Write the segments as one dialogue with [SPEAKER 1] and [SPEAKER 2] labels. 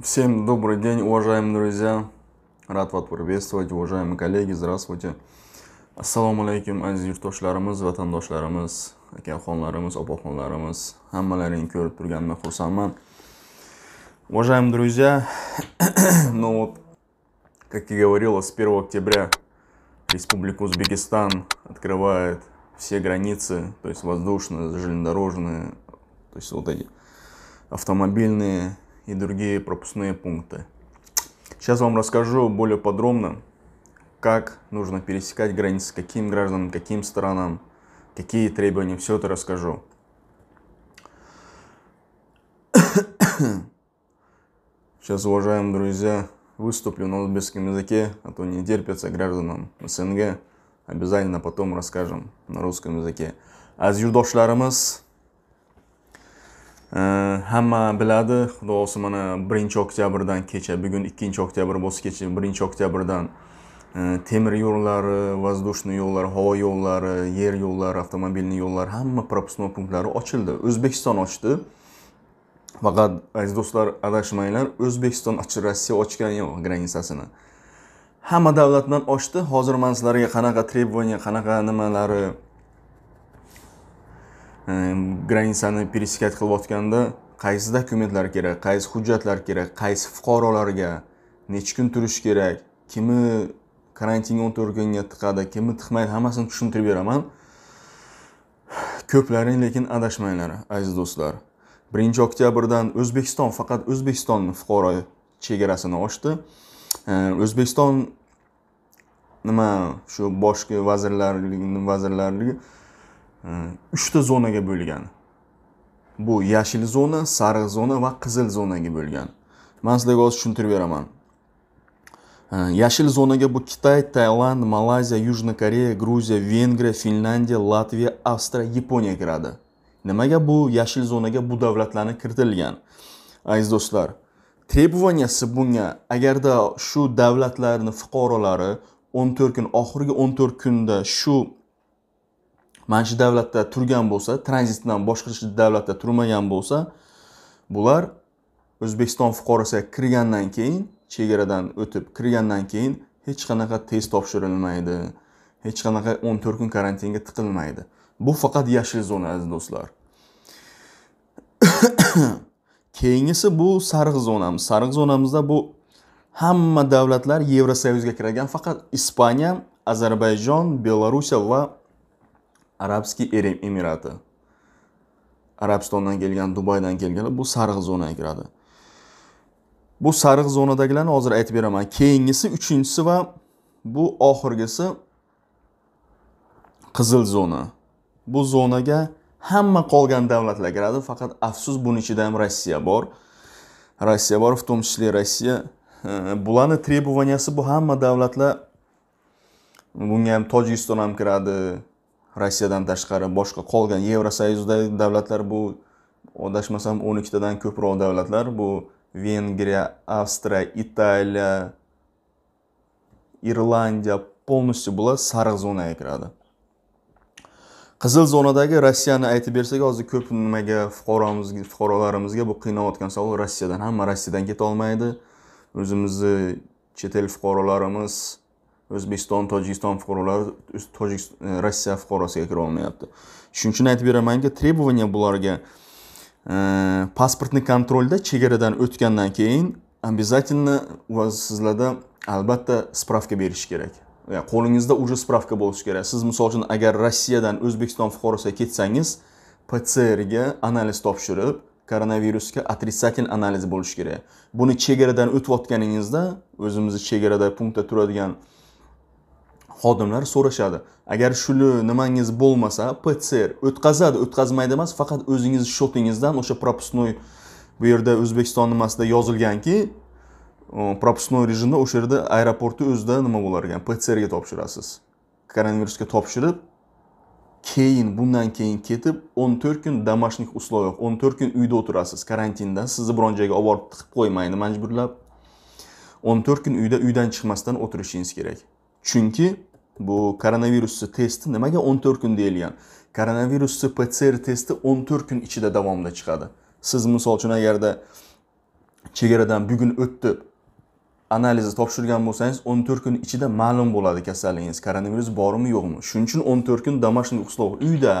[SPEAKER 1] Всем добрый день, уважаемые друзья. Рад вас приветствовать, уважаемые коллеги. Здравствуйте. Assalomu алейкум, aziz yurtdoshlarimiz, vatandoshlarimiz, akaxonlarimiz, opaxonlarimiz. Hammalaringni ko'rib turganimdan xursandman. Уважаемые друзья, ну вот, как и говорилось, с 1 октября Республика Узбекистан открывает все границы, то есть воздушные, железнодорожные, то есть вот эти автомобильные, и другие пропускные пункты. Сейчас вам расскажу более подробно, как нужно пересекать границы, каким гражданам, каким странам, какие требования, все это расскажу. Сейчас, уважаемые друзья, выступлю на узбекском языке, а то не терпится гражданам СНГ. Обязательно потом расскажем на русском языке. Аз юрдошларымыз hamma biladi xudo xohlasa mana birinchi oktyabrdan kecha bugun ikkinchi oktyabr bo'lsa kecha birinchi oktyabrdan e, temir yo'llari воздушный yo'llar havo yo'llari yer yo'llari avtomobilni yo'llari hamma пропускной punktlari ochildi o'zbekiston ochdi faqat aziz do'stlar adashmanglar o'zbekiston rossiya ochgan yo'q granitsasini hamma davlatdan ochdi hozir man sizlarga qanaqa требования qanaqa nimalari granitsani пересекать qilayotganda qaysi dokumentlar kerak qaysi hujjatlar kerak qaysi fuqarolarga necha kun turish kerak kimi karantinga o'n to'rt kunga tiqadi kimi tiqmaydi hammasini tushuntirib beraman ko'plaring lekin adashmanglar aziz do'stlar birinchi oktyabrdan o'zbekiston faqat o'zbekiston fuqaro chegarasini ochdi o'zbekiston nima shu boshqa vazirlarligi vazirlarligi uchta zonaga bo'lgan bu yashil zona sariq zona va qizil zonaga bo'lgan man sizlarga hozir tushuntirib beraman yashil zonaga bu xitoy tailand malayziya yujniy koreya gruziya vengriya finlandiya latviya avstriya yaponiya kiradi nimaga bu yashil zonaga bu davlatlarni kiritilgan aziz do'stlar требованиясы bunga agarda shu davlatlarni fuqarolari 14 kun oxirgi 14 kunda shu mana shu davlatda turgan bo'lsa tranzitdan boshqa davlatda turmagan bo'lsa bular o'zbekiston fuqarosiga kirgandan keyin chegaradan o'tib kirgandan keyin hech qanaqa test topshirilmaydi hech qanaqa o'n to'rt kun karantinga tiqilmaydi bu faqat yashil zona aziz do'stlar keyingisi bu sariq zonamiz sariq zonamizda bu hamma davlatlar yevrosoyuzga kiradigan faqat ispaniya ozarbayjon belorussiya va arabskiy emirati arabistondan kelgan dubaydan kelganlar bu sariq zonaga kiradi bu sariq zonadagilarni hozir aytib beraman keyingisi uchinchisi va bu oxirgisi qizil zona bu zonaga hamma qolgan davlatlar kiradi faqat afsus buni ichida ham rossiya bor rossiya bor в том числе rossiya э, bularni требованияsi bu hamma davlatlar bunga ham tojikiston ham kiradi rossiyadan tashqari boshqa qolgan yevrosoyuzdagi davlatlar bu adashmasam o'n ikkitadan ko'proq davlatlar bu vengriya avstriya italiya irlandiya полностью bular sariq zonaga kiradi qizil zonadagi rossiyani aytib bersak hozir ko'p nimaga fuqaromiz fuqarolarimizga bu qiynayotgan savol rossiyadan hamma rossiyadan keta olmaydi o'zimizni chet el fuqarolarimiz o'zbekiston tojikiston fuqarolari tojikiston e, rossiya fuqarosiga kira olmayapti shuning uchun aytib beramanki требования bularga e, pasportni kontrolda chegaradan o'tgandan keyin обязательно u sizlarda albatta spravka berish kerak qo'lingizda уже spravka bo'lishi kerak siz misol uchun agar rossiyadan o'zbekiston fuqarosiga ketsangiz pcrga analiz topshirib koronavirusga отрицательный analiz bo'lishi kerak buni chegaradan o'tayotganingizda o'zimizni chegarada punktda turadigan xodimlar so'rashadi agar shuni nimangiz bo'lmasa pcr o'tkazadi o'tkazmaydi emas faqat o'zingiz shotingizdan o'sha пропускной bu yerda o'zbekiston nimasida yozilganki пропускной rejimda o'sha yerda aeroportni o'zida nima bo'lar ekan pcrga topshirasiz koronavirusga topshirib keyin bundan keyin ketib 14 kun домашних условиях 14 kun uyda o'tirasiz karantinda sizni biron joyga olib borib tiqib qo'ymaydi majburlab 14 kun uyda uydan chiqmasdan o'tirishingiz kerak chunki bu koronavirusni testi nimaga 14 kun deyilgan koronavirusni pcr testi 14 kun ichida davomida chiqadi siz misol uchun agarda chegaradan bugun o'tdi analizni topshirgan bo'lsangiz 14 kun ichida ma'lum bo'ladi kasalligingiz koronavirus bormi yo'qmi shuning uchun 14 kun домашних условий uyda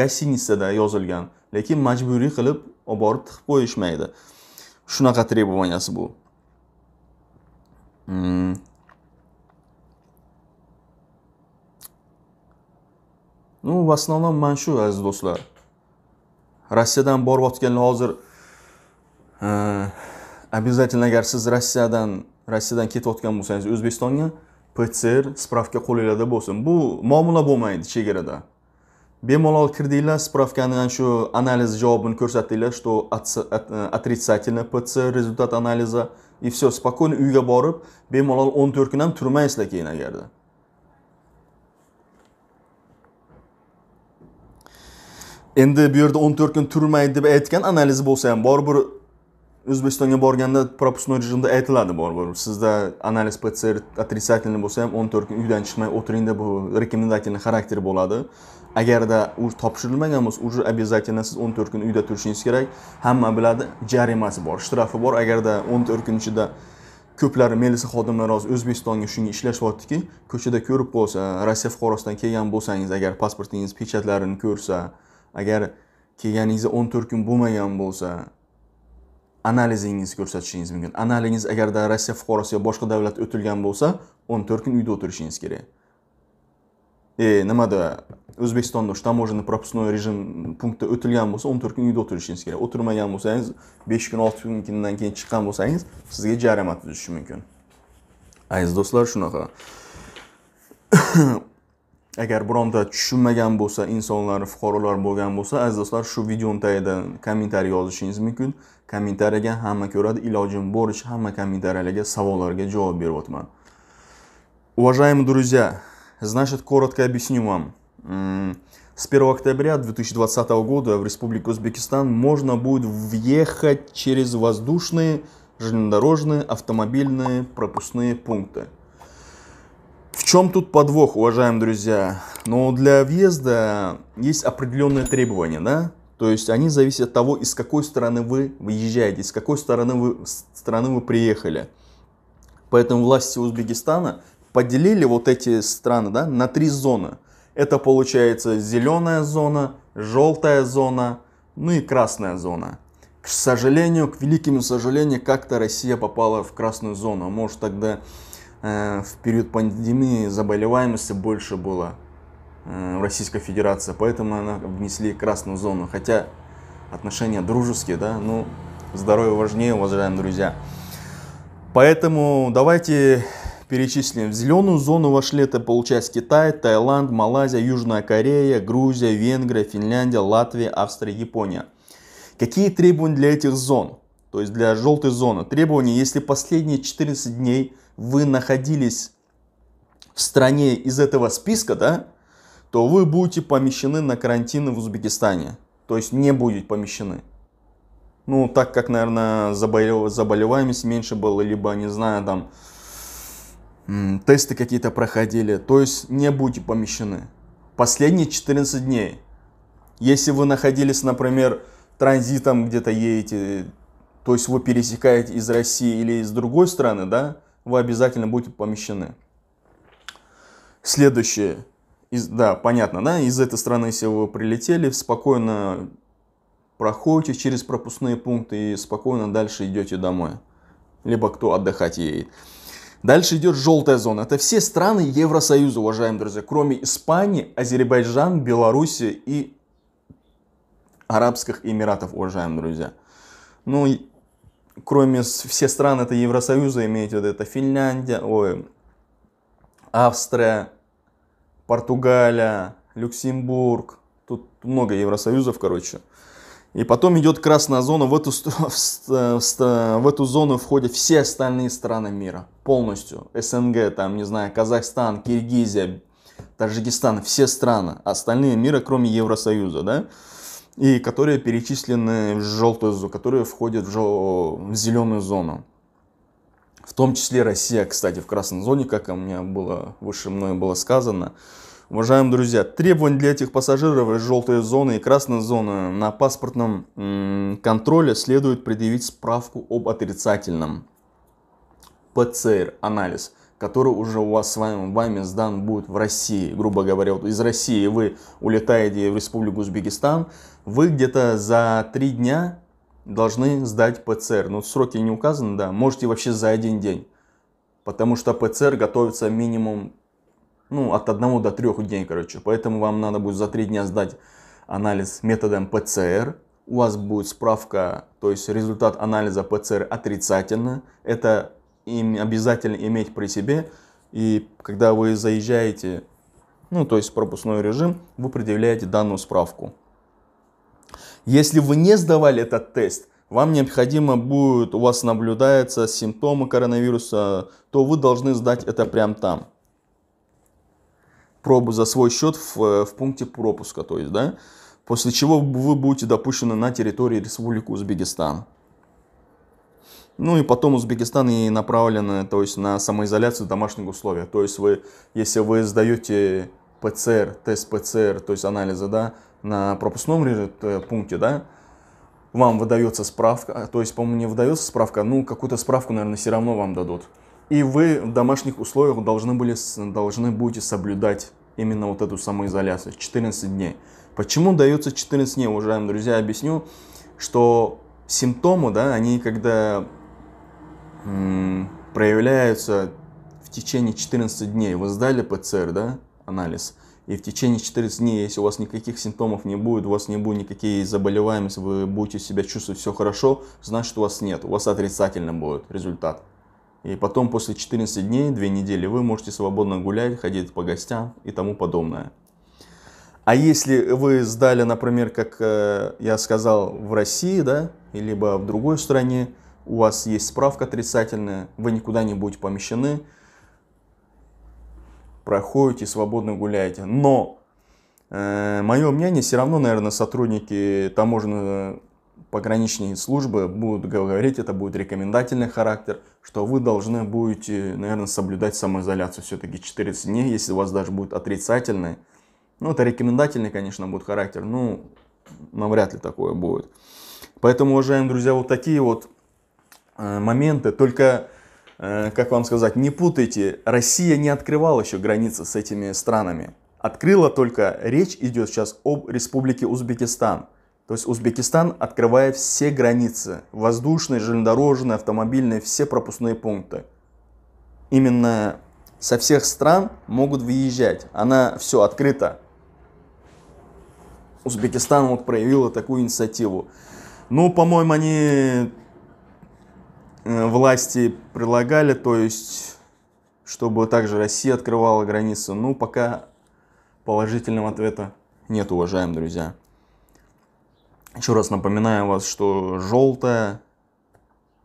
[SPEAKER 1] гостиницада yozilgan lekin majburiy qilib olib borib tiqib qo'yishmaydi shunaqa требованияsi bu hmm. ну в основном mana shu aziz do'stlar rossiyadan borayotganlar hozir э, обязательно agar siz rossiyadan rossiyadan ketayotgan bo'lsangiz o'zbekistonga pcr spravka qo'linglarda bo'lsin bu muomala bo'lmaydi chegarada bemalol kirdinglar spravkani shu analiz javobini ko'rsatdinglar что отрицательный pcr rezultat analiza и все спокойно uyga borib bemalol o'n to'rt kun ham turmaysizlar keyin agarda endi bu yerda 14 kun turmaydi deb aytgan analizi bo'lsa ham boribir o'zbekistonga borganda пропускной rejimda aytiladi boribir sizda analiz pcr отрицательный bo'lsa ham 14 kun uydan chiqmay o'tiringda bu rekomendательный xarakteri bo'ladi agarda u topshirilmagan bo'lsa уже обязательно siz 14 kun uyda turishingiz kerak hamma biladi jarimasi bor shtrafi bor agarda 14 kun ichida ko'plari melisa xodimlari hozir o'zbekistonga shunga ishlashyaptiki ko'chada ko'rib qolsa rossiya fuqarosidan kelgan bo'lsangiz agar pasportingiz pechatlarini ko'rsa agar kelganingizda o'n to'rt kun bo'lmagan bo'lsa analizingiz ko'rsatishingiz mumkin analizingiz agarda rossiya fuqarosi yo boshqa davlatda o'tilgan bo'lsa o'n to'rt kun uyda o'tirishingiz kerak e nimada o'zbekistonda o'sha таможенный пропускной rejim punktda o'tilgan bo'lsa o'n to'rt kun uyda o'tirishingiz kerak o'tirmagan bo'lsangiz besh kun olti kundan keyin chiqqan bo'lsangiz sizga jarima tuzishi mumkin aziz do'stlar shunaqa agar bironta tushunmagan bo'lsa insonlar fuqarolar bo'lgan bo'lsa aziz do'stlar shu videoni tagida kommentariy yozishingiz mumkin kommentariyaga hamma ko'radi ilojim boricha hamma kommentariyalarga savollarga javob beryapman уважаемые друзья значит коротко объясню вам с 1 октября 2020 года в Республику Узбекистан можно будет въехать через воздушные, железнодорожные, автомобильные пропускные пункты. В чем тут подвох, уважаемые друзья? Ну, для въезда есть определенные требования, да? То есть они зависят от того, из какой стороны вы выезжаете, из какой стороны вы, страны вы приехали. Поэтому власти Узбекистана поделили вот эти страны да, на три зоны. Это получается зеленая зона, желтая зона, ну и красная зона. К сожалению, к великому сожалению, как-то Россия попала в красную зону. Может тогда Э, в период пандемии заболеваемости больше было э, в Российской Федерации, поэтому она внесли красную зону. Хотя отношения дружеские, да, ну, здоровье важнее, уважаемые друзья. Поэтому давайте перечислим. В зеленую зону вошли это получается Китай, Таиланд, Малайзия, Южная Корея, Грузия, Венгрия, Финляндия, Латвия, Австрия, Япония. Какие требования для этих зон? То есть для желтой зоны. Требования, если последние 14 дней – вы находились в стране из этого списка, да, то вы будете помещены на карантин в Узбекистане. То есть не будете помещены. Ну, так как, наверное, заболев... заболеваемость меньше было, либо, не знаю, там, тесты какие-то проходили. То есть не будете помещены. Последние 14 дней. Если вы находились, например, транзитом где-то едете, то есть вы пересекаете из России или из другой страны, да, вы обязательно будете помещены. Следующее. Из, да, понятно, да, из этой страны, если вы прилетели, спокойно проходите через пропускные пункты и спокойно дальше идете домой. Либо кто отдыхать едет. Дальше идет желтая зона. Это все страны Евросоюза, уважаемые друзья, кроме Испании, Азербайджан, Беларуси и Арабских Эмиратов, уважаемые друзья. Ну, кроме все стран это Евросоюза, имеете вот это Финляндия, ой, Австрия, Португалия, Люксембург. Тут много Евросоюзов, короче. И потом идет красная зона, в эту, э, в эту зону входят все остальные страны мира полностью. СНГ, там, не знаю, Казахстан, Киргизия, Таджикистан, все страны. Остальные мира, кроме Евросоюза, да? и которые перечислены в желтую зону, которые входят в, жел... в зеленую зону. В том числе Россия, кстати, в красной зоне, как у меня было выше мной было сказано. Уважаемые друзья, требования для этих пассажиров из желтой зоны и красной зоны на паспортном контроле следует предъявить справку об отрицательном ПЦР-анализ – который уже у вас с вами, вами сдан будет в России, грубо говоря, вот из России вы улетаете в Республику Узбекистан, вы где-то за три дня должны сдать ПЦР. Но ну, сроки не указаны, да, можете вообще за один день. Потому что ПЦР готовится минимум ну, от одного до трех дней, короче. Поэтому вам надо будет за три дня сдать анализ методом ПЦР. У вас будет справка, то есть результат анализа ПЦР отрицательно. Это им обязательно иметь при себе. И когда вы заезжаете, ну то есть пропускной режим, вы предъявляете данную справку. Если вы не сдавали этот тест, вам необходимо будет, у вас наблюдаются симптомы коронавируса, то вы должны сдать это прямо там. Пробу за свой счет в, в пункте пропуска, то есть, да? После чего вы будете допущены на территории Республики Узбекистан. Ну и потом Узбекистан и направлен то есть, на самоизоляцию в домашних условиях. То есть вы, если вы сдаете ПЦР, тест ПЦР, то есть анализы, да, на пропускном э, пункте, да, вам выдается справка, а, то есть, по-моему, не выдается справка, ну, какую-то справку, наверное, все равно вам дадут. И вы в домашних условиях должны, были, должны будете соблюдать именно вот эту самоизоляцию, 14 дней. Почему дается 14 дней, уважаемые друзья, объясню, что симптомы, да, они когда проявляются в течение 14 дней. Вы сдали ПЦР, да, анализ? И в течение 14 дней, если у вас никаких симптомов не будет, у вас не будет никакие заболеваемости, вы будете себя чувствовать все хорошо, значит у вас нет, у вас отрицательно будет результат. И потом после 14 дней, 2 недели, вы можете свободно гулять, ходить по гостям и тому подобное. А если вы сдали, например, как э, я сказал, в России, да, либо в другой стране, у вас есть справка отрицательная, вы никуда не будете помещены, проходите, свободно гуляете. Но э, мое мнение, все равно, наверное, сотрудники таможенной э, пограничной службы будут говорить, это будет рекомендательный характер, что вы должны будете, наверное, соблюдать самоизоляцию все-таки 14 дней, если у вас даже будет отрицательный. Ну, это рекомендательный, конечно, будет характер, ну, навряд ли такое будет. Поэтому, уважаемые друзья, вот такие вот Э, моменты. Только, э, как вам сказать, не путайте, Россия не открывала еще границы с этими странами. Открыла только, речь идет сейчас об республике Узбекистан. То есть Узбекистан открывает все границы, воздушные, железнодорожные, автомобильные, все пропускные пункты. Именно со всех стран могут выезжать. Она все открыта. Узбекистан вот проявила такую инициативу. Ну, по-моему, они Э, власти предлагали, то есть, чтобы также Россия открывала границы. Ну, пока положительного ответа нет, уважаемые друзья. Еще раз напоминаю вас, что желтая,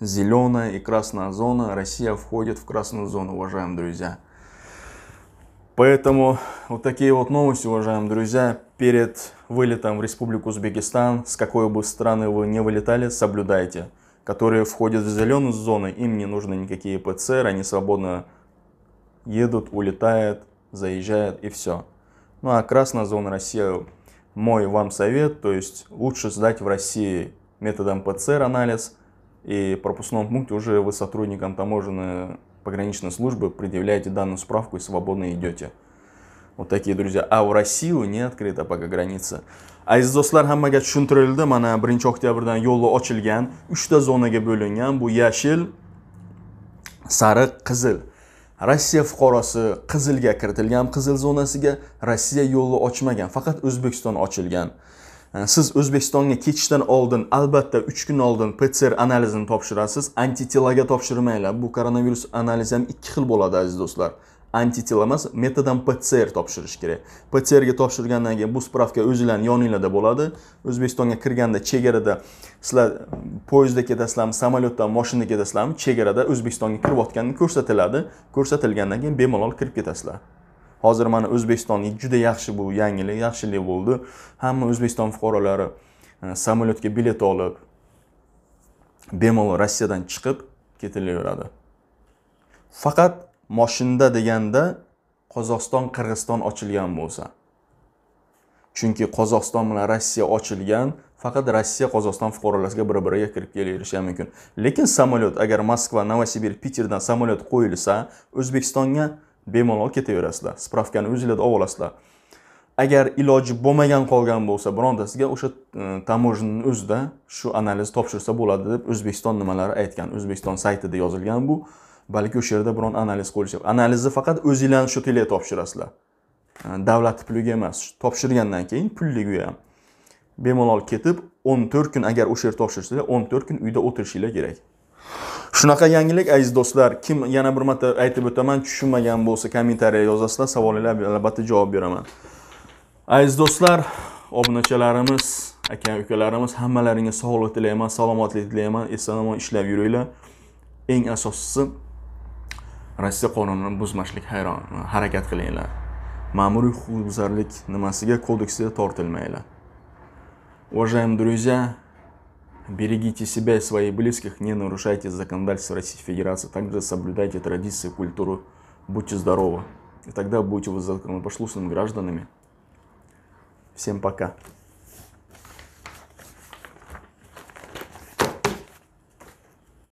[SPEAKER 1] зеленая и красная зона, Россия входит в красную зону, уважаемые друзья. Поэтому вот такие вот новости, уважаемые друзья, перед вылетом в Республику Узбекистан, с какой бы страны вы не вылетали, соблюдайте которые входят в зеленую зону, им не нужны никакие ПЦР, они свободно едут, улетают, заезжают и все. Ну а красная зона России, мой вам совет, то есть лучше сдать в России методом ПЦР анализ и в пропускном пункте уже вы сотрудникам таможенной пограничной службы предъявляете данную справку и свободно идете. Вот такие, друзья. А в Россию не открыта пока граница. aziz do'stlar hammaga tushuntirildi mana 1 oktyabrdan yo'llar ochilgan 3 ta zonaga bo'lingan bu yashil sariq qizil rossiya fuqarosi qizilga kiritilgan qizil zonasiga rossiya yo'li ochmagan faqat o'zbekiston ochilgan siz o'zbekistonga ketishdan oldin albatta 3 kun oldin pcr analizini topshirasiz antitelaga topshirmanglar bu koronavirus analizi ham ikki xil bo'ladi aziz do'stlar antitillamiz metadan pcr topshirish kerak pcrga topshirgandan keyin bu spravka o'zinglarni yoningizda bo'ladi o'zbekistonga kirganda chegarada sizlar poyezdda ketasizlarmi samolyotdan mashinada ketasizlarmi chegarada o'zbekistonga kirayotganini ko'rsatiladi ko'rsatilgandan keyin bemalol kirib ketasizlar hozir mana o'zbekistonga juda yaxshi bu yangilik yaxshilik bo'ldi hamma o'zbekiston fuqarolari e, samolyotga bilet olib bemalol rossiyadan chiqib ketilaveradi faqat moshinda deganda qozog'iston qirg'iziston ochilgan bo'lsa chunki qozog'iston bilan rossiya ochilgan faqat rossiya qozog'iston fuqarolariga bir biriga kirib kelaverishi ham mumkin lekin samolyot agar moskva novosibirsk piterdan samolyot qo'yilsa o'zbekistonga bemalol ketaverasizlar spravkani o'zinglarda olib olasizlar agar iloji bo'lmagan qolgan bo'lsa birontasiga o'sha таможенный e, o'zida shu analiz topshirsa bo'ladi deb o'zbekiston nimalari aytgan o'zbekiston saytida yozilgan bu balki o'sha yerda biron analiz qo'yish analizni faqat o'zinglarni tilga topshirasizlar davlatni puliga emas topshirgandan keyin pullik u ham bemalol ketib 14 kun agar o'sha yerda topshirsanglar 14 kun uyda o'tirishinglar kerak shunaqa yangilik aziz do'stlar kim yana bir marta aytib o'taman tushunmagan bo'lsa kommentariya yozasizlar savolinglarga albatta javob beraman aziz do'stlar obunachilarimiz aka ukalarimiz hammalaringga sog'lik tilayman salomatlik tilayman eson omon ishlab yuringlar eng asosiysi rossiya qonunini buzmaslik hayron harakat qilinglar ma'muriy huquqbuzarlik nimasiga kodeksiga tortilmanglar уважаемые друзья берегите себя и своих близких не нарушайте законодательство российской федерации также соблюдайте традиции культуру будьте здоровы и тогда будете вы законопослушными гражданами всем пока